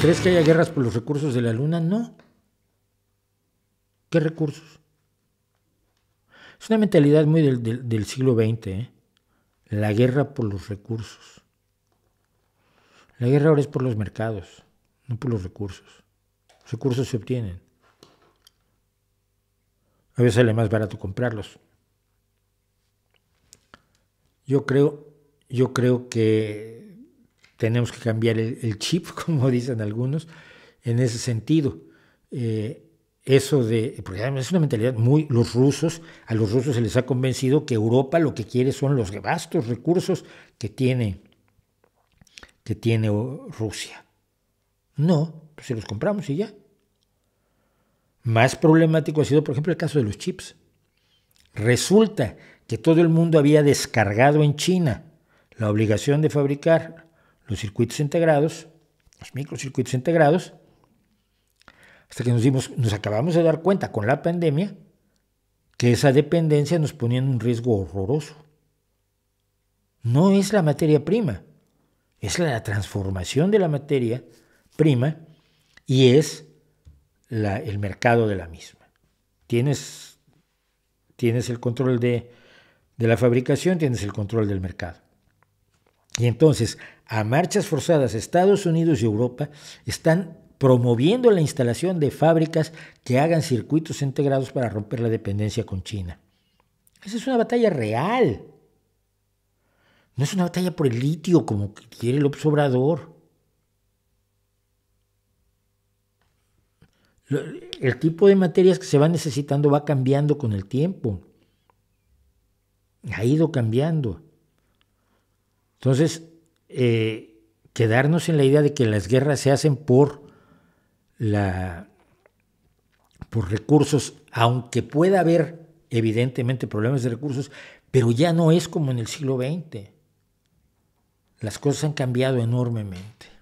¿Crees que haya guerras por los recursos de la Luna? No. ¿Qué recursos? Es una mentalidad muy del, siglo XX, ¿eh? la guerra por los recursos. La guerra ahora es por los mercados, no por los recursos. Los recursos se obtienen. A veces sale más barato comprarlos. Yo creo, yo creo que tenemos que cambiar el, chip, como dicen algunos, en ese sentido. Eh, eso de, porque es una mentalidad muy, los rusos, a los rusos se les ha convencido que Europa lo que quiere son los vastos recursos que tiene, que tiene Rusia. No, pues se los compramos y ya. Más problemático ha sido, por ejemplo, el caso de los chips. Resulta que todo el mundo había descargado en China la obligación de fabricar los circuitos integrados, los microcircuitos integrados, hasta que nos nos acabamos de dar cuenta con la pandemia que esa dependencia nos ponía en un riesgo horroroso. No es la materia prima, es la transformación de la materia prima y es el mercado de la misma. Tienes, tienes el control de la fabricación, tienes el control del mercado. Y entonces, a marchas forzadas, Estados Unidos y Europa están promoviendo la instalación de fábricas que hagan circuitos integrados para romper la dependencia con China. Esa es una batalla real. No es una batalla por el litio como quiere el observador. El tipo de materias que se van necesitando va cambiando con el tiempo. Ha ido cambiando. Entonces, eh, quedarnos en la idea de que las guerras se hacen por la por recursos, aunque pueda haber evidentemente problemas de recursos, pero ya no es como en el siglo XX. Las cosas han cambiado enormemente.